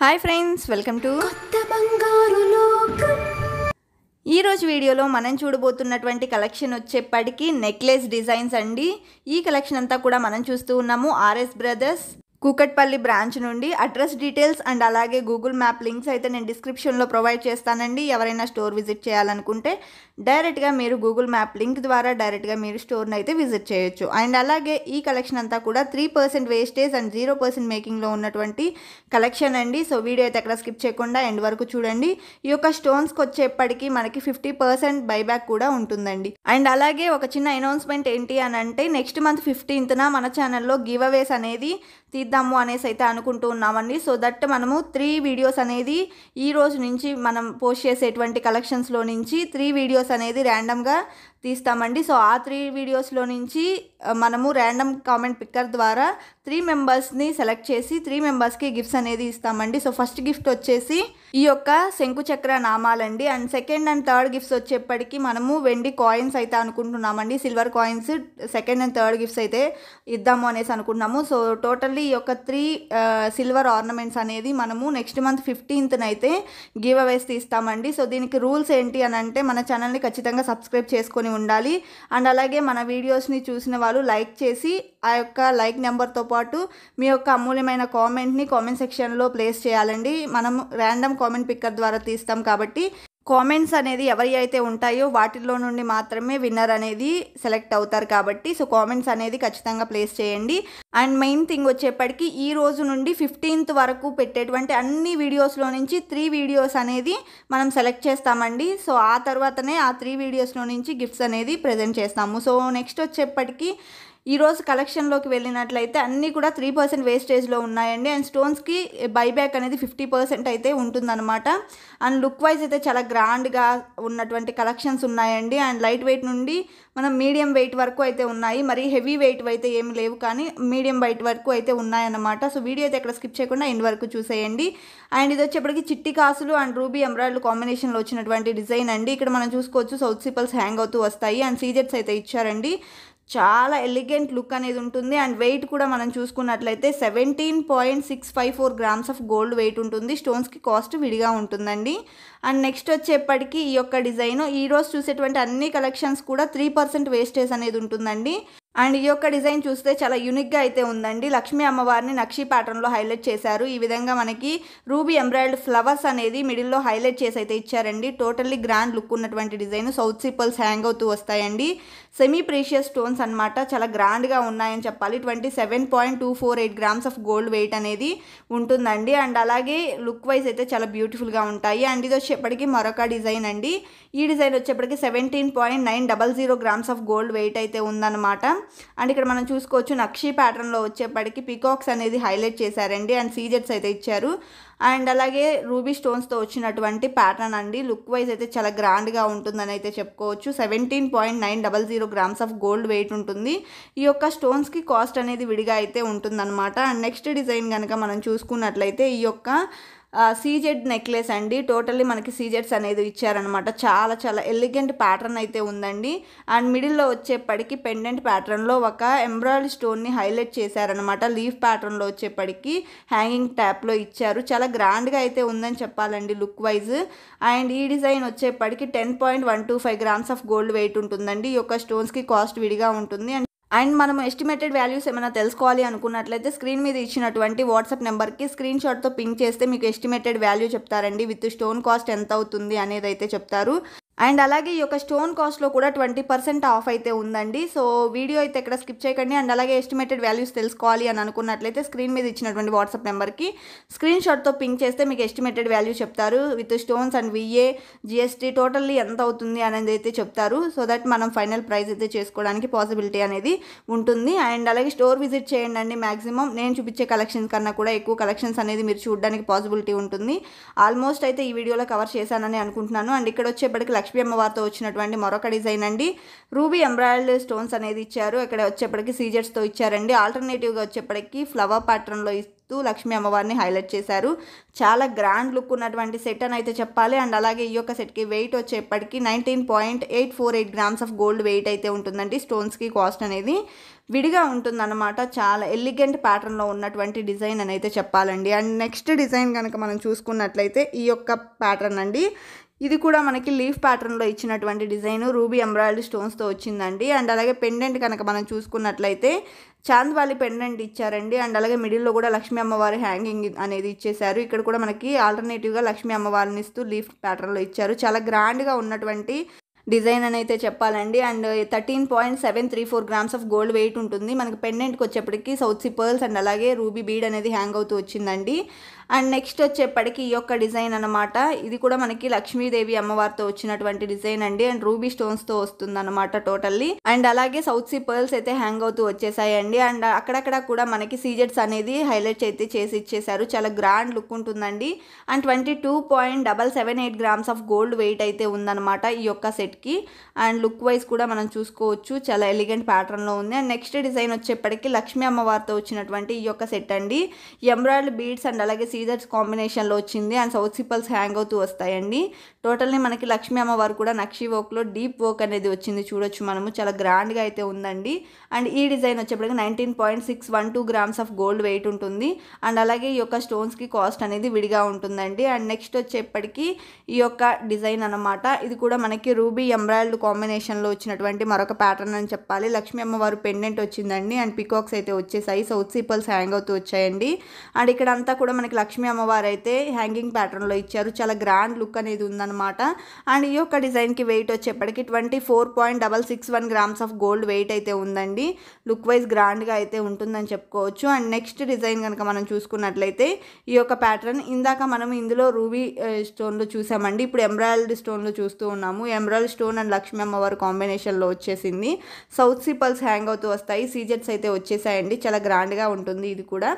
hi friends welcome to కొత్త ఈరోజు వీడియోలో మనం చూడబోతున్నటువంటి కలెక్షన్ వచ్చేప్పటికీ నెక్లెస్ డిజైన్స్ అండి ఈ కలెక్షన్ అంతా కూడా మనం చూస్తూ ఉన్నాము ఆర్ఎస్ బ్రదర్స్ కూకట్పల్లి బ్రాంచ్ నుండి అడ్రస్ డీటెయిల్స్ అండ్ అలాగే గూగుల్ మ్యాప్ లింక్స్ అయితే నేను డిస్క్రిప్షన్లో ప్రొవైడ్ చేస్తానండి ఎవరైనా స్టోర్ విజిట్ చేయాలనుకుంటే డైరెక్ట్గా మీరు గూగుల్ మ్యాప్ లింక్ ద్వారా డైరెక్ట్గా మీరు స్టోర్ని అయితే విజిట్ చేయొచ్చు అండ్ అలాగే ఈ కలెక్షన్ అంతా కూడా three percent wastage and zero percent మేకింగ్లో ఉన్నటువంటి కలెక్షన్ అండి సో వీడియో అయితే అక్కడ స్కిప్ చేయకుండా ఎండ్ వరకు చూడండి ఈ యొక్క స్టోన్స్కి వచ్చేప్పటికీ మనకి ఫిఫ్టీ పర్సెంట్ బైబ్యాక్ కూడా ఉంటుందండి అండ్ అలాగే ఒక చిన్న అనౌన్స్మెంట్ ఏంటి అని అంటే నెక్స్ట్ మంత్ ఫిఫ్టీన్త్న మన ఛానల్లో గివ్ అవేస్ అనేది తీద్దాము అనేసి అయితే అనుకుంటూ ఉన్నామండి సో దట్ మనము త్రీ వీడియోస్ అనేది ఈ రోజు నుంచి మనం పోస్ట్ చేసేటువంటి కలెక్షన్స్లో నుంచి త్రీ వీడియోస్ అనేది ర్యాండమ్గా తీస్తామండి సో ఆ త్రీ వీడియోస్లో నుంచి మనము ర్యాండమ్ కామెంట్ పిక్కర్ ద్వారా త్రీ మెంబర్స్ని సెలెక్ట్ చేసి త్రీ మెంబర్స్కి గిఫ్ట్స్ అనేది ఇస్తామండి సో ఫస్ట్ గిఫ్ట్ వచ్చేసి ఈ యొక్క శంకుచక్ర నామాలండి and second and third gifts వచ్చేప్పటికీ మనము వెండి కాయిన్స్ అయితే అనుకుంటున్నామండి silver coins second and third gifts అయితే ఇద్దాము అనేసి అనుకుంటున్నాము సో టోటల్లీ ఈ యొక్క త్రీ సిల్వర్ ఆర్నమెంట్స్ అనేది మనము నెక్స్ట్ మంత్ ఫిఫ్టీన్త్న అయితే గివ్ అవేస్ తీస్తామండి సో దీనికి రూల్స్ ఏంటి అని అంటే మన ఛానల్ని ఖచ్చితంగా సబ్స్క్రైబ్ చేసుకొని ఉండాలి అండ్ అలాగే మన వీడియోస్ని చూసిన వాళ్ళు లైక్ చేసి ఆ యొక్క లైక్ నెంబర్తో పాటు మీ యొక్క అమూల్యమైన కామెంట్ని కామెంట్ సెక్షన్లో ప్లేస్ చేయాలండి మనం ర్యాండమ్ కామెంట్ పిక్కర్ ద్వారా తీస్తాం కాబట్టి కామెంట్స్ అనేది ఎవరి అయితే ఉంటాయో వాటిల్లో నుండి మాత్రమే విన్నర్ అనేది సెలెక్ట్ అవుతారు కాబట్టి సో కామెంట్స్ అనేది ఖచ్చితంగా ప్లేస్ చేయండి అండ్ మెయిన్ థింగ్ వచ్చేప్పటికి ఈ రోజు నుండి ఫిఫ్టీన్త్ వరకు పెట్టేటువంటి అన్ని వీడియోస్లో నుంచి త్రీ వీడియోస్ అనేది మనం సెలెక్ట్ చేస్తామండి సో ఆ తర్వాతనే ఆ త్రీ వీడియోస్లో నుంచి గిఫ్ట్స్ అనేది ప్రజెంట్ చేస్తాము సో నెక్స్ట్ వచ్చేప్పటికి ఈరోజు కలెక్షన్లోకి వెళ్ళినట్లయితే అన్నీ కూడా త్రీ పర్సెంట్ వేస్టేజ్లో ఉన్నాయండి అండ్ స్టోన్స్కి బైబ్యాక్ అనేది ఫిఫ్టీ పర్సెంట్ అయితే ఉంటుందన్నమాట అండ్ లుక్ వైజ్ అయితే చాలా గ్రాండ్గా ఉన్నటువంటి కలెక్షన్స్ ఉన్నాయండి అండ్ లైట్ వెయిట్ నుండి మనం మీడియం వెయిట్ వరకు అయితే ఉన్నాయి మరి హెవీ వెయిట్ అయితే ఏమి లేవు కానీ మీడియం వెయిట్ వరకు అయితే ఉన్నాయన్నమాట సో వీడియో అయితే ఎక్కడ స్కిప్ చేయకుండా ఎండ్ వరకు చూసేయండి అండ్ ఇది వచ్చేప్పటికి చిట్టి కాసులు అండ్ రూబీ ఎంబ్రాయిడరీ కాంబినేషన్లో వచ్చినటువంటి డిజైన్ అండి ఇక్కడ మనం చూసుకోవచ్చు సౌత్ సిపల్స్ హ్యాంగ్ అవుతూ వస్తాయి అండ్ సీజెట్స్ అయితే ఇచ్చారండి చాలా ఎలిగెంట్ లుక్ అనేది ఉంటుంది అండ్ వెయిట్ కూడా మనం చూసుకున్నట్లయితే seventeen point six five four grams of gold weight ఉంటుంది స్టోన్స్కి కాస్ట్ విడిగా ఉంటుందండి అండ్ నెక్స్ట్ వచ్చేప్పటికి ఈ యొక్క డిజైన్ రోజు చూసేటువంటి అన్ని కలెక్షన్స్ కూడా త్రీ పర్సెంట్ వేస్టేజ్ అనేది ఉంటుందండి అండ్ ఈ యొక్క డిజైన్ చూస్తే చాలా యూనిక్గా అయితే ఉందండి లక్ష్మీ అమ్మవారిని నక్షి ప్యాటర్న్లో హైలైట్ చేశారు ఈ విధంగా మనకి రూబీ ఎంబ్రాయిడ్ ఫ్లవర్స్ అనేది మిడిల్లో హైలైట్ చేసి అయితే ఇచ్చారండి టోటల్లీ గ్రాండ్ లుక్ ఉన్నటువంటి డిజైన్ సౌత్ సిపల్స్ హ్యాంగ్ అవుతూ వస్తాయండి సెమీ ప్రీషియస్ స్టోన్స్ అనమాట చాలా గ్రాండ్గా ఉన్నాయని చెప్పాలి twenty seven point two four eight grams of gold weight అనేది ఉంటుందండి అండ్ అలాగే లుక్ వైజ్ అయితే చాలా బ్యూటిఫుల్గా ఉంటాయి అండ్ ఇది వచ్చేప్పటికి మరొక డిజైన్ అండి ఈ డిజైన్ వచ్చేప్పటికి seventeen point nine double zero grams of gold weight అయితే ఉందన్నమాట అండ్ ఇక్కడ మనం చూసుకోవచ్చు నక్షి ప్యాటర్న్లో వచ్చేప్పటికి పికాక్స్ అనేది హైలైట్ చేశారండి అండ్ సీజెట్స్ అయితే ఇచ్చారు అండ్ అలాగే రూబీ స్టోన్స్తో వచ్చినటువంటి ప్యాటర్న్ అండి లుక్ వైజ్ అయితే చాలా గ్రాండ్గా ఉంటుందని అయితే చెప్పుకోవచ్చు seventeen point nine double zero grams of gold weight ఉంటుంది ఈ యొక్క స్టోన్స్కి కాస్ట్ అనేది విడిగా అయితే ఉంటుందన్నమాట అండ్ నెక్స్ట్ డిజైన్ కనుక మనం చూసుకున్నట్లయితే ఈ యొక్క సీజెడ్ నెక్లెస్ అండి టోటల్లీ మనకి సీజెడ్స్ అనేది ఇచ్చారనమాట చాలా చాలా ఎలిగెంట్ ప్యాటర్న్ అయితే ఉందండి అండ్ మిడిల్లో వచ్చేప్పటికి పెండెంట్ ప్యాటర్న్లో ఒక ఎంబ్రాయిడరీ స్టోన్ని హైలైట్ చేశారనమాట లీఫ్ ప్యాటర్న్లో వచ్చేప్పటికి హ్యాంగింగ్ ట్యాప్లో ఇచ్చారు చాలా గ్రాండ్గా అయితే ఉందని చెప్పాలండి లుక్ వైజ్ అండ్ ఈ డిజైన్ వచ్చేప్పటికి ten point one two five grams of gold weight ఉంటుందండి ఈ యొక్క స్టోన్స్కి కాస్ట్ విడిగా ఉంటుంది అండ్ అండ్ మనం ఎస్టిమేటెడ్ వాల్యూస్ ఏమైనా తెలుసుకోవాలి అనుకున్నట్లయితే స్క్రీన్ మీద ఇచ్చినటువంటి వాట్సాప్ నెంబర్కి స్క్రీన్ షాట్తో పింక్ చేస్తే మీకు ఎస్టిమేటెడ్ వాల్యూ చెప్తారండి విత్ స్టోన్ కాస్ట్ ఎంత అవుతుంది అనేది అయితే చెప్తారు అండ్ అలాగే ఈ యొక్క స్టోన్ కాస్ట్లో కూడా ట్వంటీ పర్సెంట్ ఆఫ్ అయితే ఉందండి సో వీడియో అయితే ఇక్కడ స్కిప్ చేయకండి అండ్ అలాగే ఎస్టిమేటెడ్ వాల్యూస్ తెలుసుకోవాలి అని అనుకున్నట్లయితే స్క్రీన్ మీద ఇచ్చినటువంటి వాట్సాప్ నెంబర్కి స్క్రీన్ షాట్తో పింక్ చేస్తే మీకు ఎస్టిమేటెడ్ వాల్యూ చెప్తారు with stones and VA GST totally ఎంత అవుతుంది అనేది అయితే చెప్తారు సో దట్ మనం ఫైనల్ ప్రైస్ అయితే చేసుకోవడానికి పాసిబిలిటీ అనేది ఉంటుంది అండ్ అలాగే స్టోర్ విజిట్ చేయండి అండి మ్యాక్సిమం నేను చూపించే కలెక్షన్స్ కన్నా కూడా ఎక్కువ కలెక్షన్స్ అనేది మీరు చూడడానికి పాసిబిలిటీ ఉంటుంది ఆల్మోస్ట్ అయితే ఈ వీడియోలో కవర్ చేశానని అనుకుంటున్నాను అండ్ ఇక్కడ వచ్చేప్పటికి లక్ష్మీ అమ్మవారితో వచ్చినటువంటి మరొక డిజైన్ అండి రూబీ ఎంబ్రాయిల్డ్ స్టోన్స్ అనేది ఇచ్చారు ఇక్కడ వచ్చేప్పటికి సీజర్స్తో ఇచ్చారండి ఆల్టర్నేటివ్గా వచ్చేప్పటికి ఫ్లవర్ ప్యాటర్న్లో ఇస్తూ లక్ష్మీ అమ్మవారిని హైలైట్ చేశారు చాలా గ్రాండ్ లుక్ ఉన్నటువంటి సెట్ అని అయితే చెప్పాలి అండ్ అలాగే ఈ యొక్క సెట్కి వెయిట్ వచ్చేప్పటికి nineteen point eight four eight grams of gold weight అయితే ఉంటుందండి స్టోన్స్కి కాస్ట్ అనేది విడిగా ఉంటుందన్నమాట చాలా ఎలిగెంట్ ప్యాటర్న్లో ఉన్నటువంటి డిజైన్ అని అయితే చెప్పాలండి అండ్ నెక్స్ట్ డిజైన్ కనుక మనం చూసుకున్నట్లయితే ఈ యొక్క ప్యాటర్న్ అండి ఇది కూడా మనకి లీఫ్ ప్యాటర్న్లో ఇచ్చినటువంటి డిజైన్ రూబీ ఎంబ్రాయిడరీ స్టోన్స్తో వచ్చిందండి అండ్ అలాగే పెండెంట్ కనుక మనం చూసుకున్నట్లయితే వాళ్ళి పెండెంట్ ఇచ్చారండి అండ్ అలాగే మిడిల్లో కూడా లక్ష్మీ అమ్మవారి హ్యాంగింగ్ అనేది ఇచ్చేశారు ఇక్కడ కూడా మనకి ఆల్టర్నేటివ్గా లక్ష్మీ అమ్మవారిని ఇస్తూ లీఫ్ ప్యాటర్న్లో ఇచ్చారు చాలా గ్రాండ్గా ఉన్నటువంటి డిజైన్ అని అయితే చెప్పాలండి and thirteen point seven three four grams of gold weight ఉంటుంది మనకి పెండెంట్కి వచ్చేప్పటికి సౌత్ సి పర్ల్స్ అండ్ అలాగే రూబీ బీడ్ అనేది హ్యాంగ్ అవుతూ వచ్చిందండి అండ్ నెక్స్ట్ వచ్చేప్పటికి ఈ యొక్క డిజైన్ అనమాట ఇది కూడా మనకి లక్ష్మీదేవి అమ్మవారితో వచ్చినటువంటి డిజైన్ అండి అండ్ రూబీ తో వస్తుంది అనమాట టోటల్లీ అండ్ అలాగే సౌత్ సీ పర్ల్స్ అయితే హ్యాంగ్ అవుతూ వచ్చేసాయి అండి అండ్ అక్కడక్కడ కూడా మనకి సీజెట్స్ అనేది హైలైట్స్ అయితే చేసి ఇచ్చేసారు చాలా గ్రాండ్ లుక్ ఉంటుందండి and twenty two point double seven eight grams of gold weight అయితే ఉందన్నమాట ఈ యొక్క సెట్కి అండ్ లుక్ వైజ్ కూడా మనం చూసుకోవచ్చు చాలా ఎలిగెంట్ ప్యాటర్న్లో ఉంది అండ్ నెక్స్ట్ డిజైన్ వచ్చేప్పటికి లక్ష్మీ అమ్మవారితో వచ్చినటువంటి ఈ యొక్క సెట్ అండి ఎంబ్రాయిడ్ బీడ్స్ అండ్ అలాగే సీజర్స్ కాంబినేషన్లో వచ్చింది అండ్ సౌత్ సిపల్స్ హ్యాంగ్ అవుతూ వస్తాయండి టోటల్ని మనకి లక్ష్మీ అమ్మవారు కూడా నక్షి వర్క్లో డీప్ వర్క్ అనేది వచ్చింది చూడొచ్చు మనము చాలా గ్రాండ్గా అయితే ఉందండి అండ్ ఈ డిజైన్ వచ్చేప్పటికి nineteen point six one two grams of gold weight ఉంటుంది అండ్ అలాగే ఈ యొక్క స్టోన్స్కి కాస్ట్ అనేది విడిగా ఉంటుందండి అండ్ నెక్స్ట్ వచ్చేప్పటికి ఈ యొక్క డిజైన్ అనమాట ఇది కూడా మనకి రూబీ ఎంబ్రాయిల్డ్ కాంబినేషన్లో వచ్చినటువంటి మరొక ప్యాటర్న్ అని చెప్పాలి లక్ష్మీ అమ్మవారు పెండెంట్ వచ్చిందండి అండ్ పికాక్స్ అయితే వచ్చేసాయి సౌత్ సీపల్స్ హ్యాంగ్ అవుతూ వచ్చాయండి అండ్ ఇక్కడ అంతా కూడా మనకి లక్ష్మీ అమ్మవారు అయితే హ్యాంగింగ్ ప్యాటర్న్లో ఇచ్చారు చాలా గ్రాండ్ లుక్ అనేది ఉందన్నమాట అనమాట అండ్ ఈ యొక్క డిజైన్కి వెయిట్ వచ్చేప్పటికి twenty four point double six one grams of gold weight అయితే ఉందండి లుక్ వైజ్ గ్రాండ్గా అయితే ఉంటుందని చెప్పుకోవచ్చు అండ్ నెక్స్ట్ డిజైన్ కనుక మనం చూసుకున్నట్లయితే ఈ యొక్క ప్యాటర్న్ ఇందాక మనం ఇందులో రూబీ స్టోన్లో చూసామండి ఇప్పుడు ఎంబ్రాయిల్డ్ స్టోన్లో చూస్తూ ఉన్నాము ఎంబ్రాయిల్డ్ స్టోన్ అండ్ లక్ష్మీ అమ్మవారి కాంబినేషన్లో వచ్చేసింది సౌత్ సిపల్స్ హ్యాంగ్ అవుతూ వస్తాయి సీజెట్స్ అయితే వచ్చేసాయండి చాలా గ్రాండ్గా ఉంటుంది ఇది కూడా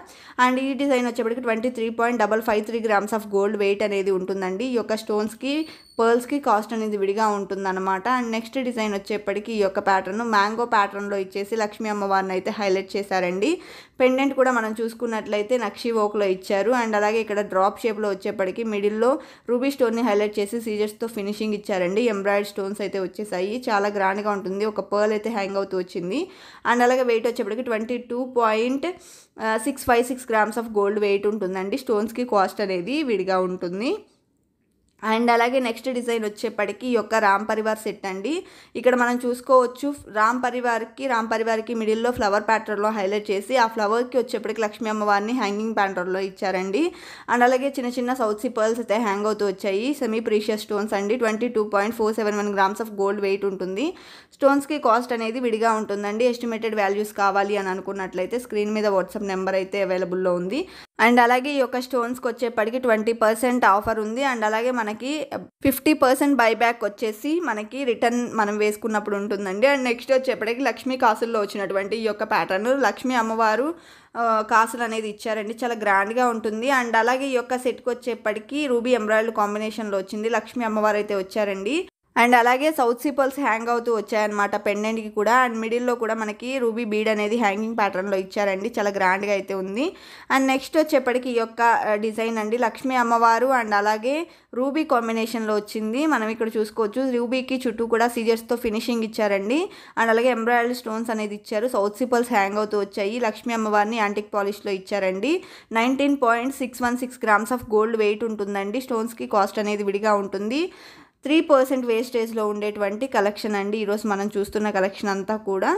అండ్ ఈ డిజైన్ వచ్చేప్పటికి twenty three point double five three grams of gold weight అనేది ఉంటుందండి ఈ యొక్క స్టోన్స్కి పర్ల్స్కి కాస్ట్ అనేది విడిగా ఉంటుందన్నమాట అండ్ నెక్స్ట్ డిజైన్ వచ్చేప్పటికి ఈ యొక్క ప్యాటర్న్ మ్యాంగో ప్యాటర్న్లో ఇచ్చేసి లక్ష్మీ అమ్మవారిని అయితే హైలైట్ చేశారండి పెండెంట్ కూడా మనం చూసుకున్నట్లయితే నక్షి ఓక్లో ఇచ్చారు అండ్ అలాగే ఇక్కడ డ్రాప్ షేప్లో వచ్చేప్పటికి మిడిల్లో రూబీ స్టోన్ని హైలైట్ చేసి సీజర్స్తో ఫినిషింగ్ ఇచ్చారండి ఎంబ్రాయిడ్ స్టోన్స్ అయితే వచ్చేసాయి చాలా గ్రాండ్గా ఉంటుంది ఒక పర్ల్ అయితే హ్యాంగ్ అవుతూ వచ్చింది అండ్ అలాగే వెయిట్ వచ్చేప్పటికి twenty two point six five six grams of gold weight ఉంటుందండి స్టోన్స్కి కాస్ట్ అనేది విడిగా ఉంటుంది అండ్ అలాగే నెక్స్ట్ డిజైన్ వచ్చేప్పటికి ఈ యొక్క రామ్ పరివార్ సెట్ అండి ఇక్కడ మనం చూసుకోవచ్చు రామ్ పరివార్కి రామ్ పరివార్కి మిడిల్లో ఫ్లవర్ ప్యాటర్న్లో హైలైట్ చేసి ఆ ఫ్లవర్కి వచ్చేప్పటికి లక్ష్మీ అమ్మవారిని హ్యాంగింగ్ ప్యాటర్న్లో ఇచ్చారండి అండ్ అలాగే చిన్న చిన్న సౌత్ సి పర్ల్స్ అయితే హ్యాంగ్ అవుతూ వచ్చాయి సెమీ ప్రీషియస్ స్టోన్స్ అండి twenty two point four seven one grams of gold weight ఉంటుంది స్టోన్స్కి కాస్ట్ అనేది విడిగా ఉంటుందండి ఎస్టిమేటెడ్ వాల్యూస్ కావాలి అని అనుకున్నట్లయితే స్క్రీన్ మీద వాట్సాప్ నెంబర్ అయితే అవైలబుల్లో ఉంది అండ్ అలాగే ఈ యొక్క స్టోన్స్కి వచ్చేప్పటికి ట్వంటీ పర్సెంట్ ఆఫర్ ఉంది అండ్ అలాగే మనకి ఫిఫ్టీ పర్సెంట్ బైబ్యాక్ వచ్చేసి మనకి రిటర్న్ మనం వేసుకున్నప్పుడు ఉంటుందండి అండ్ నెక్స్ట్ వచ్చేప్పటికి లక్ష్మీ కాసుల్లో వచ్చినటువంటి ఈ యొక్క ప్యాటర్న్ లక్ష్మీ అమ్మవారు కాసులు అనేది ఇచ్చారండి చాలా గ్రాండ్గా ఉంటుంది అండ్ అలాగే ఈ యొక్క సెట్కి వచ్చేప్పటికి రూబీ ఎంబ్రాయిడరీ కాంబినేషన్లో వచ్చింది లక్ష్మీ అమ్మవారు అయితే వచ్చారండి అండ్ అలాగే సౌత్ సీపల్స్ హ్యాంగ్ అవుతూ వచ్చాయన్నమాట పెండెంట్కి కూడా అండ్ మిడిల్లో కూడా మనకి రూబీ బీడ్ అనేది హ్యాంగింగ్ ప్యాటర్న్లో ఇచ్చారండి చాలా గ్రాండ్గా అయితే ఉంది అండ్ నెక్స్ట్ వచ్చేప్పటికి ఈ యొక్క డిజైన్ అండి లక్ష్మీ అమ్మవారు అండ్ అలాగే రూబీ కాంబినేషన్లో వచ్చింది మనం ఇక్కడ చూసుకోవచ్చు రూబీకి చుట్టూ కూడా సీజర్స్తో ఫినిషింగ్ ఇచ్చారండి అండ్ అలాగే ఎంబ్రాయిడరీ స్టోన్స్ అనేది ఇచ్చారు సౌత్ సిపల్స్ హ్యాంగ్ అవుతూ వచ్చాయి లక్ష్మీ అమ్మవారిని యాంటిక్ పాలిష్లో ఇచ్చారండి nineteen point six one six grams of gold weight ఉంటుందండి స్టోన్స్కి కాస్ట్ అనేది విడిగా ఉంటుంది త్రీ పర్సెంట్ వేస్టేజ్లో ఉండేటువంటి కలెక్షన్ అండి ఈరోజు మనం చూస్తున్న కలెక్షన్ అంతా కూడా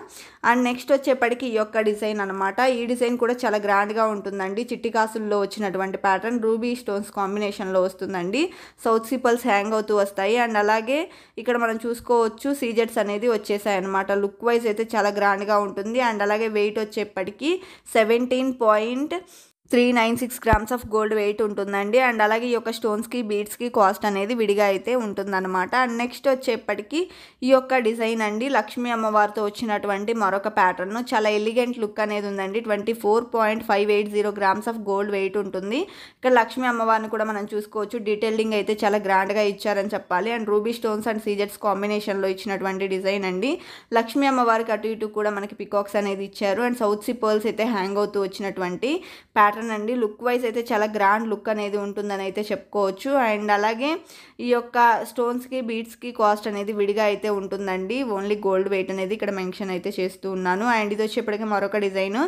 అండ్ నెక్స్ట్ వచ్చేప్పటికి ఈ యొక్క డిజైన్ అనమాట ఈ డిజైన్ కూడా చాలా గ్రాండ్గా ఉంటుందండి చిట్టి కాసుల్లో వచ్చినటువంటి ప్యాటర్న్ రూబీ స్టోన్స్ కాంబినేషన్లో వస్తుందండి సౌత్ సిపల్స్ హ్యాంగ్ అవుతూ వస్తాయి అండ్ అలాగే ఇక్కడ మనం చూసుకోవచ్చు సీజెట్స్ అనేది వచ్చేసాయి అనమాట లుక్ వైజ్ అయితే చాలా గ్రాండ్గా ఉంటుంది అండ్ అలాగే వెయిట్ వచ్చేప్పటికి seventeen point three nine six grams of gold weight ఉంటుందండి అండ్ అలాగే ఈ యొక్క స్టోన్స్కి బీడ్స్కి కాస్ట్ అనేది విడిగా అయితే ఉంటుందన్నమాట అండ్ నెక్స్ట్ వచ్చేప్పటికి ఈ యొక్క డిజైన్ అండి లక్ష్మీ అమ్మవారితో వచ్చినటువంటి మరొక ప్యాటర్న్ చాలా ఎలిగెంట్ లుక్ అనేది ఉందండి twenty four point five eight zero grams of gold weight ఉంటుంది ఇక్కడ లక్ష్మీ అమ్మవారిని కూడా మనం చూసుకోవచ్చు డీటెయిలింగ్ అయితే చాలా గ్రాండ్గా ఇచ్చారని చెప్పాలి అండ్ రూబీ స్టోన్స్ అండ్ సీజెట్స్ కాంబినేషన్లో ఇచ్చినటువంటి డిజైన్ అండి లక్ష్మీ అమ్మవారికి అటు ఇటు కూడా మనకి పికాక్స్ అనేది ఇచ్చారు అండ్ సౌత్ సి పర్ల్స్ అయితే హ్యాంగ్ అవుతూ వచ్చినటువంటి ప్యాటర్న్ ప్యాటర్న్ అండి లుక్ వైజ్ అయితే చాలా గ్రాండ్ లుక్ అనేది ఉంటుందని అయితే చెప్పుకోవచ్చు అండ్ అలాగే ఈ యొక్క స్టోన్స్కి బీడ్స్కి కాస్ట్ అనేది విడిగా అయితే ఉంటుందండి ఓన్లీ గోల్డ్ వెయిట్ అనేది ఇక్కడ మెన్షన్ అయితే చేస్తూ ఉన్నాను అండ్ ఇది వచ్చేప్పటికి మరొక డిజైన్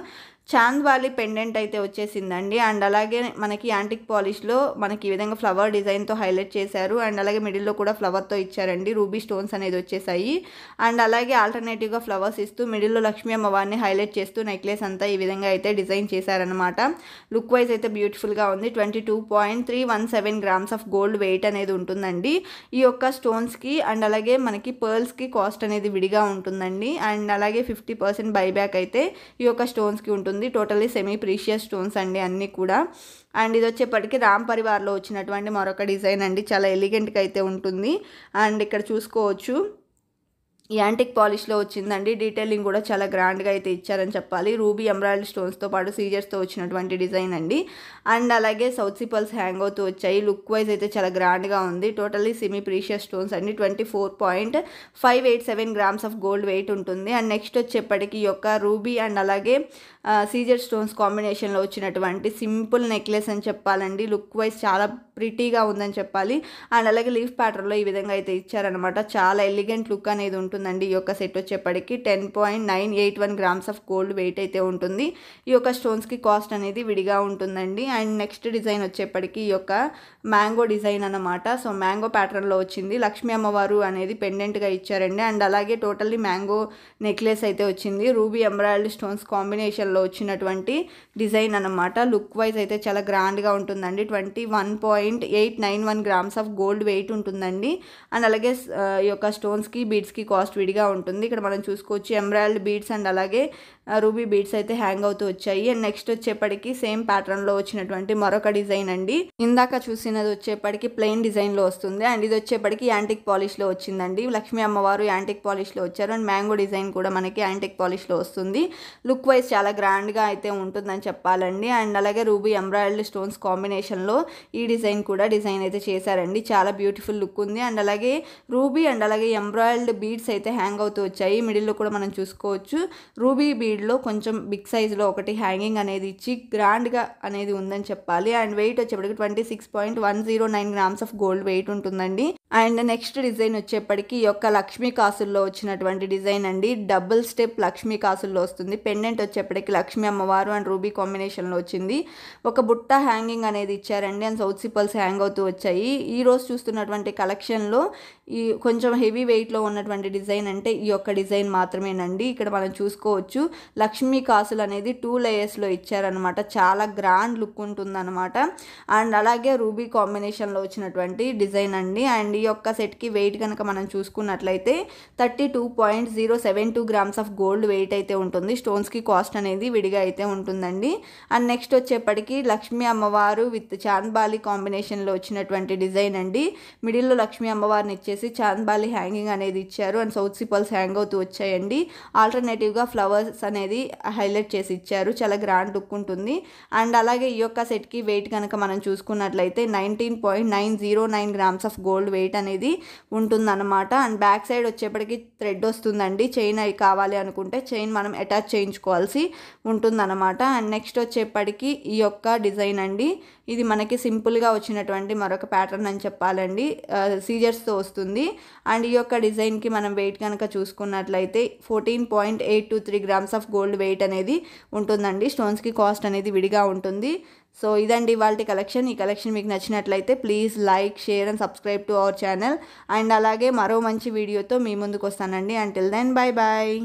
చాంద్ వాలీ పెండెంట్ అయితే వచ్చేసిందండి అండ్ అలాగే మనకి యాంటిక్ పాలిష్లో మనకి ఈ విధంగా ఫ్లవర్ డిజైన్తో హైలైట్ చేశారు అండ్ అలాగే మిడిల్లో కూడా ఫ్లవర్తో ఇచ్చారండి రూబీ స్టోన్స్ అనేది వచ్చేసాయి అండ్ అలాగే ఆల్టర్నేటివ్గా ఫ్లవర్స్ ఇస్తూ మిడిల్లో లక్ష్మీ అమ్మవారిని హైలైట్ చేస్తూ నెక్లెస్ అంతా ఈ విధంగా అయితే డిజైన్ చేశారనమాట లుక్ వైజ్ అయితే బ్యూటిఫుల్గా ఉంది twenty two point three one seven grams of gold weight అనేది ఉంటుందండి ఈ యొక్క స్టోన్స్కి అండ్ అలాగే మనకి పర్ల్స్కి కాస్ట్ అనేది విడిగా ఉంటుందండి అండ్ అలాగే ఫిఫ్టీ పర్సెంట్ బైబ్యాక్ అయితే ఈ యొక్క స్టోన్స్కి ఉంటుంది ఉంటుంది టోటల్లీ సెమీ ప్రీషియస్ స్టోన్స్ అండి అన్నీ కూడా అండ్ ఇది వచ్చేప్పటికి రామ్ పరివార్లో వచ్చినటువంటి మరొక డిజైన్ అండి చాలా ఎలిగెంట్గా అయితే ఉంటుంది అండ్ ఇక్కడ చూసుకోవచ్చు యాంటిక్ పాలిష్లో వచ్చిందండి డీటెయిలింగ్ కూడా చాలా గ్రాండ్గా అయితే ఇచ్చారని చెప్పాలి రూబీ ఎంబ్రాయిడరీ స్టోన్స్తో పాటు సీజర్స్తో వచ్చినటువంటి డిజైన్ అండి అండ్ అలాగే సౌత్ సిపల్స్ హ్యాంగ్ అవుతూ వచ్చాయి లుక్ వైజ్ అయితే చాలా గ్రాండ్గా ఉంది టోటలీ సెమీ ప్రీషియస్ స్టోన్స్ అండి twenty four point five eight seven grams of gold weight ఉంటుంది అండ్ నెక్స్ట్ వచ్చేప్పటికి యొక్క రూబీ అండ్ అలాగే సీజర్ స్టోన్స్ కాంబినేషన్లో వచ్చినటువంటి సింపుల్ నెక్లెస్ అని చెప్పాలండి లుక్ వైజ్ చాలా ప్రిటీగా ఉందని చెప్పాలి అండ్ అలాగే లీఫ్ ప్యాటర్న్లో ఈ విధంగా అయితే ఇచ్చారనమాట చాలా ఎలిగెంట్ లుక్ అనేది ఉంటుందండి ఈ యొక్క సెట్ వచ్చేప్పటికి ten point nine eight one grams of gold weight అయితే ఉంటుంది ఈ యొక్క స్టోన్స్కి కాస్ట్ అనేది విడిగా ఉంటుందండి అండ్ నెక్స్ట్ డిజైన్ వచ్చేప్పటికి ఈ యొక్క మ్యాంగో డిజైన్ అనమాట సో మ్యాంగో ప్యాటర్న్లో వచ్చింది లక్ష్మీ అమ్మవారు అనేది పెండెంట్గా ఇచ్చారండి అండ్ అలాగే టోటల్లీ మ్యాంగో నెక్లెస్ అయితే వచ్చింది రూబీ ఎంబ్రాయిల్డ్ స్టోన్స్ కాంబినేషన్లో వచ్చినటువంటి డిజైన్ అనమాట లుక్ వైజ్ అయితే చాలా గ్రాండ్గా ఉంటుందండి twenty one point eight nine one grams of gold weight ఉంటుందండి అండ్ అలాగే ఈ యొక్క స్టోన్స్కి బీడ్స్కి కాస్ట్ విడిగా ఉంటుంది ఇక్కడ మనం చూసుకోవచ్చు ఎంబ్రాయిల్డ్ బీడ్స్ అండ్ అలాగే రూబీ బీట్స్ అయితే హ్యాంగ్ అవుతూ వచ్చాయి అండ్ నెక్స్ట్ వచ్చేప్పటికి సేమ్ ప్యాటర్న్ లో వచ్చినటువంటి మరొక డిజైన్ అండి ఇందాక చూసినది వచ్చేప్పటికి ప్లెయిన్ డిజైన్ లో వస్తుంది అండ్ ఇది వచ్చేప్పటికి యాంటిక్ పాలిష్ లో వచ్చిందండి లక్ష్మీ అమ్మవారు యాంటిక్ పాలిష్ లో వచ్చారు అండ్ మ్యాంగో డిజైన్ కూడా మనకి యాంటిక్ పాలిష్ లో వస్తుంది లుక్ వైజ్ చాలా గ్రాండ్ గా అయితే ఉంటుందని చెప్పాలండి అండ్ అలాగే రూబీ ఎంబ్రాయిడరీ స్టోన్స్ కాంబినేషన్ లో ఈ డిజైన్ కూడా డిజైన్ అయితే చేశారండి చాలా బ్యూటిఫుల్ లుక్ ఉంది అండ్ అలాగే రూబీ అండ్ అలాగే ఎంబ్రాయిడరీ బీడ్స్ అయితే హ్యాంగ్ అవుతూ వచ్చాయి మిడిల్ లో కూడా మనం చూసుకోవచ్చు రూబీ బీడ్ షేడ్లో కొంచెం బిగ్ సైజ్లో ఒకటి హ్యాంగింగ్ అనేది ఇచ్చి గ్రాండ్గా అనేది ఉందని చెప్పాలి అండ్ వెయిట్ వచ్చేప్పటికి twenty six point one zero nine grams of gold weight ఉంటుందండి అండ్ నెక్స్ట్ డిజైన్ వచ్చేప్పటికి ఈ యొక్క లక్ష్మీ కాసుల్లో వచ్చినటువంటి డిజైన్ అండి డబుల్ స్టెప్ లక్ష్మీ కాసుల్లో వస్తుంది పెండెంట్ వచ్చేప్పటికి లక్ష్మీ అమ్మవారు అండ్ రూబీ కాంబినేషన్లో వచ్చింది ఒక బుట్ట హ్యాంగింగ్ అనేది ఇచ్చారండి అండ్ సౌత్ సిపల్స్ హ్యాంగ్ అవుతూ వచ్చాయి ఈ రోజు చూస్తున్నటువంటి కలెక్షన్లో ఈ కొంచెం హెవీ వెయిట్లో ఉన్నటువంటి డిజైన్ అంటే ఈ యొక్క డిజైన్ మాత్రమేనండి ఇక్కడ మనం చూసుకోవచ్చు లక్ష్మీ కాసులు అనేది టూ లేయర్స్లో ఇచ్చారనమాట చాలా గ్రాండ్ లుక్ ఉంటుందన్నమాట అండ్ అలాగే రూబీ కాంబినేషన్లో వచ్చినటువంటి డిజైన్ అండి అండ్ యొక్క సెట్కి వెయిట్ కనుక మనం చూసుకున్నట్లయితే thirty two point zero seven two grams of gold weight అయితే ఉంటుంది స్టోన్స్కి కాస్ట్ అనేది విడిగా అయితే ఉంటుందండి అండ్ నెక్స్ట్ వచ్చేప్పటికి లక్ష్మీ అమ్మవారు విత్ చాంద్బాలి కాంబినేషన్లో వచ్చినటువంటి డిజైన్ అండి మిడిల్లో లక్ష్మీ అమ్మవారిని ఇచ్చేసి చాంద్బాలి హ్యాంగింగ్ అనేది ఇచ్చారు అండ్ సౌత్ సిపల్స్ హ్యాంగ్ అవుతూ వచ్చాయండి ఆల్టర్నేటివ్గా ఫ్లవర్స్ అనేది హైలైట్ చేసి ఇచ్చారు చాలా గ్రాండ్ లుక్ ఉంటుంది అండ్ అలాగే ఈ యొక్క సెట్కి వెయిట్ కనుక మనం చూసుకున్నట్లయితే nineteen point nine zero nine grams of gold weight weight అనేది ఉంటుందన్నమాట అండ్ బ్యాక్ సైడ్ వచ్చేప్పటికి థ్రెడ్ వస్తుందండి చైన్ అవి కావాలి అనుకుంటే చైన్ మనం అటాచ్ చేయించుకోవాల్సి ఉంటుందన్నమాట అండ్ నెక్స్ట్ వచ్చేప్పటికి ఈ యొక్క డిజైన్ అండి ఇది మనకి సింపుల్గా వచ్చినటువంటి మరొక ప్యాటర్న్ అని చెప్పాలండి సీజర్స్తో వస్తుంది అండ్ ఈ యొక్క డిజైన్కి మనం వెయిట్ కనుక చూసుకున్నట్లయితే fourteen point eight two three grams of gold weight అనేది ఉంటుందండి స్టోన్స్కి కాస్ట్ అనేది విడిగా ఉంటుంది సో ఇదండి వాళ్ళ కలెక్షన్ ఈ కలెక్షన్ మీకు నచ్చినట్లయితే please like share and subscribe to our channel and అలాగే మరో మంచి వీడియోతో మీ ముందుకు వస్తానండి అంటిల్ దెన్ బాయ్ బాయ్